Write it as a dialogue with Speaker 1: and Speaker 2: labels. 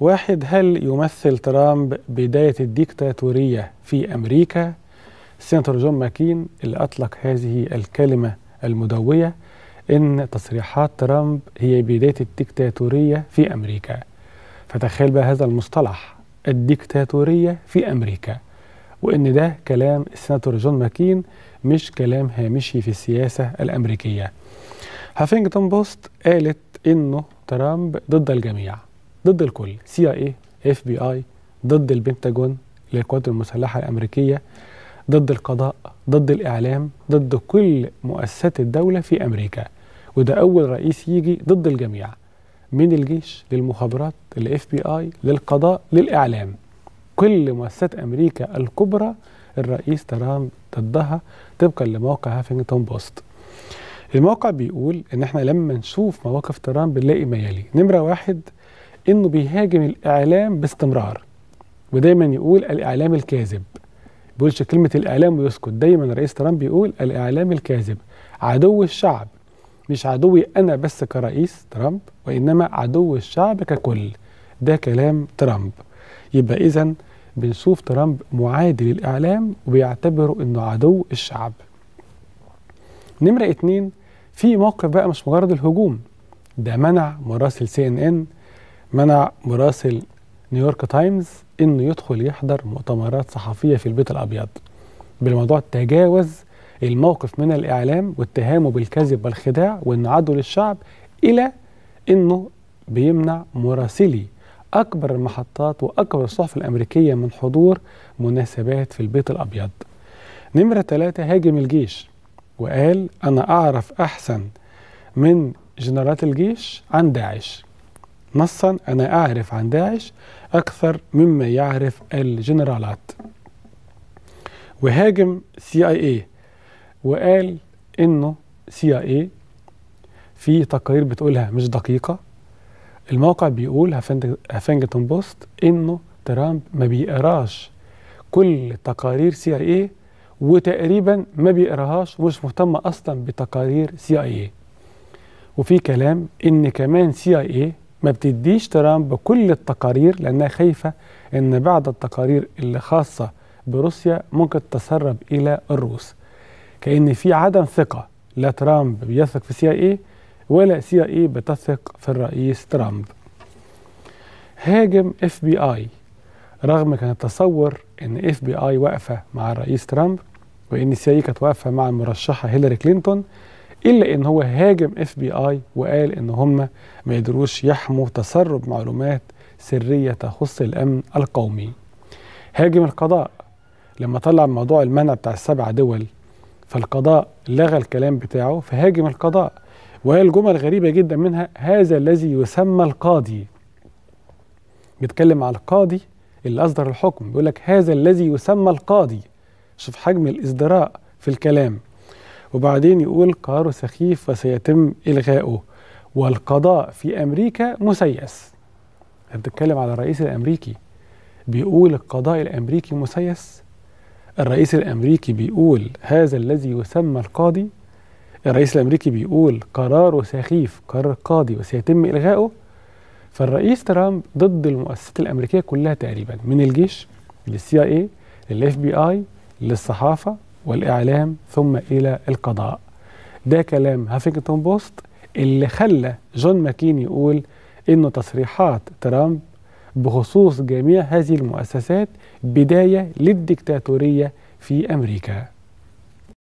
Speaker 1: واحد هل يمثل ترامب بداية الديكتاتورية في أمريكا سيناتور جون ماكين اللي أطلق هذه الكلمة المدوية إن تصريحات ترامب هي بداية الديكتاتورية في أمريكا فتخيل بقى هذا المصطلح الديكتاتورية في أمريكا وإن ده كلام السيناتور جون ماكين مش كلام هامشي في السياسة الأمريكية هافينجتون بوست قالت إنه ترامب ضد الجميع ضد الكل سي اي اف بي اي ضد البنتاجون للقوات المسلحه الامريكيه ضد القضاء ضد الاعلام ضد كل مؤسسات الدوله في امريكا وده اول رئيس يجي ضد الجميع من الجيش للمخابرات الاف بي اي للقضاء للاعلام كل مؤسسات امريكا الكبرى الرئيس ترامب ضدها طبقا لموقع هافينجتون بوست الموقع بيقول ان احنا لما نشوف مواقف ترامب بنلاقي ما يلي نمره واحد انه بيهاجم الاعلام باستمرار ودايما يقول الاعلام الكاذب بيقولش كلمه الاعلام ويسكت دايما رئيس ترامب بيقول الاعلام الكاذب عدو الشعب مش عدوي انا بس كرئيس ترامب وانما عدو الشعب ككل ده كلام ترامب يبقى اذا بنشوف ترامب معادي للاعلام وبيعتبره انه عدو الشعب نمره اتنين في موقف بقى مش مجرد الهجوم ده منع مراسل سي ان ان منع مراسل نيويورك تايمز انه يدخل يحضر مؤتمرات صحفيه في البيت الابيض بالموضوع تجاوز الموقف من الاعلام واتهامه بالكذب والخداع وانعاده للشعب الى انه بيمنع مراسلي اكبر المحطات واكبر الصحف الامريكيه من حضور مناسبات في البيت الابيض نمره ثلاثة هاجم الجيش وقال انا اعرف احسن من جنرالات الجيش عن داعش نصا أنا أعرف عن داعش أكثر مما يعرف الجنرالات وهاجم سي اي اي وقال انه سي اي اي في تقارير بتقولها مش دقيقه الموقع بيقول هافنجتون بوست انه ترامب ما بيقراش كل تقارير سي اي اي وتقريبا ما بيقراهاش ومش مهتم اصلا بتقارير سي اي اي وفي كلام ان كمان سي اي اي ما بتديش ترامب بكل التقارير لأنها خايفة أن بعض التقارير اللي خاصة بروسيا ممكن تتسرب إلى الروس كأن في عدم ثقة لا ترامب بيثق في سي اي إيه ولا سي اي إيه بتثق في الرئيس ترامب هاجم اف بي اي رغم كان التصور ان اف بي اي واقفه مع الرئيس ترامب وان سي اي إيه كانت واقفه مع المرشحه هيلاري كلينتون الا ان هو هاجم اف بي اي وقال ان هم ما يقدروش يحموا تسرب معلومات سريه تخص الامن القومي هاجم القضاء لما طلع موضوع المنع بتاع السبع دول فالقضاء لغى الكلام بتاعه فهاجم القضاء وقال جمل غريبه جدا منها هذا الذي يسمى القاضي بيتكلم على القاضي اللي اصدر الحكم بيقول لك هذا الذي يسمى القاضي شوف حجم الازدراء في الكلام وبعدين يقول قراره سخيف وسيتم الغائه والقضاء في أمريكا مسيس بتتكلم على الرئيس الأمريكي بيقول القضاء الأمريكي مسيس الرئيس الأمريكي بيقول هذا الذي يسمى القاضي الرئيس الأمريكي بيقول قراره سخيف قرار قاضي وسيتم الغائه فالرئيس ترامب ضد المؤسسات الأمريكية كلها تقريبا من الجيش للسي اي إيه، للاف بي اي للصحافة والإعلام ثم إلى القضاء ده كلام هافينجتون بوست اللي خلى جون ماكين يقول إن تصريحات ترامب بخصوص جميع هذه المؤسسات بداية للديكتاتورية في أمريكا